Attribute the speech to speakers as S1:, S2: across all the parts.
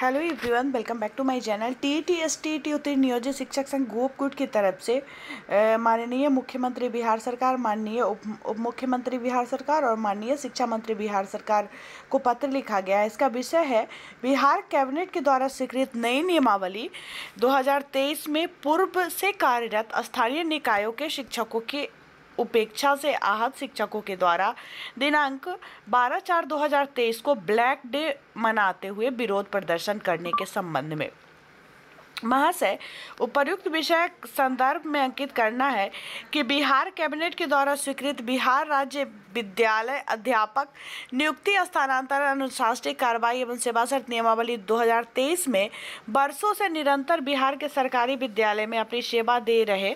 S1: hello everyone welcome back to my channel T T S T T उत्तर नियोजित शिक्षक संघ गोपकुट की तरफ से माननीय मुख्यमंत्री बिहार सरकार माननीय उप उप मुख्यमंत्री बिहार सरकार और माननीय शिक्षा मंत्री बिहार सरकार को पत्र लिखा गया है इसका विषय है बिहार कैबिनेट के द्वारा स्वीकृत नई नियमावली 2023 में पूर्व से कार्यरत स्थानीय निकायों के शिक्षकों के उपेक्षा से आहत शिक्षकों के द्वारा दिनांक 12 चार 2023 को ब्लैक डे मनाते हुए विरोध प्रदर्शन करने के संबंध में महाशय उपर्युक्त विषय संदर्भ में अंकित करना है कि बिहार कैबिनेट के द्वारा स्वीकृत बिहार राज्य विद्यालय अध्यापक नियुक्ति स्थानांतरण अनुशासनिक कार्रवाई एवं सेवा शर्त नियमावली 2023 में वर्षों से निरंतर बिहार के सरकारी विद्यालय में अपनी सेवा दे रहे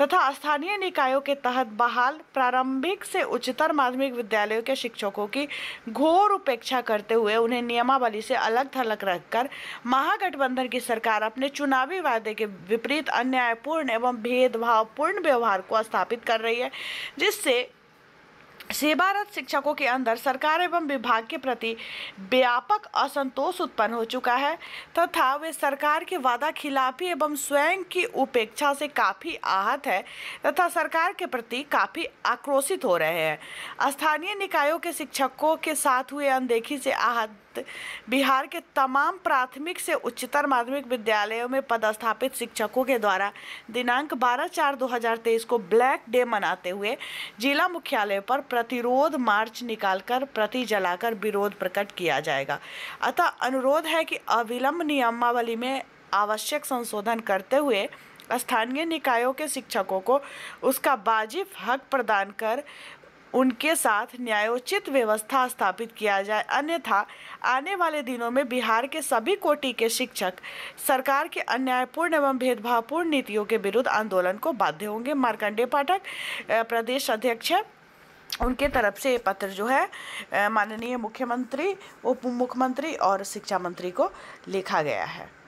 S1: तथा स्थानीय निकायों के तहत बहाल प्रारंभिक से उच्चतर माध्यमिक विद्यालयों के शिक्षकों की घोर उपेक्षा करते हुए उन्हें नियमावली से अलग थलग रखकर महागठबंधन की सरकार अपने चुनावी वादे के विपरीत अन्यायपूर्ण एवं भेदभावपूर्ण व्यवहार को स्थापित कर रही है जिससे सेवारत शिक्षकों के अंदर सरकार एवं विभाग के प्रति व्यापक असंतोष उत्पन्न हो चुका है तथा वे सरकार के वादा खिलाफी एवं स्वयं की उपेक्षा से काफ़ी आहत है तथा सरकार के प्रति काफ़ी आक्रोशित हो रहे हैं स्थानीय निकायों के शिक्षकों के साथ हुए अनदेखी से आहत बिहार के तमाम प्राथमिक से उच्चतर माध्यमिक विद्यालयों में पदस्थापित शिक्षकों के द्वारा दिनांक 12 चार 2023 को ब्लैक डे मनाते हुए जिला मुख्यालय पर प्रति प्रतिरोध मार्च निकालकर प्रति जलाकर विरोध प्रकट किया जाएगा अतः अनुरोध है कि अविलंब नियमावली में आवश्यक संशोधन करते हुए स्थानीय निकायों के शिक्षकों को उसका वाजिब हक प्रदान कर उनके साथ न्यायोचित व्यवस्था स्थापित किया जाए अन्यथा आने वाले दिनों में बिहार के सभी कोटि के शिक्षक सरकार के अन्यायपूर्ण एवं भेदभावपूर्ण नीतियों के विरुद्ध आंदोलन को बाध्य होंगे मार्कंडे पाठक प्रदेश अध्यक्ष उनके तरफ से ये पत्र जो है माननीय मुख्यमंत्री उप मुख्यमंत्री और शिक्षा मंत्री को लिखा गया है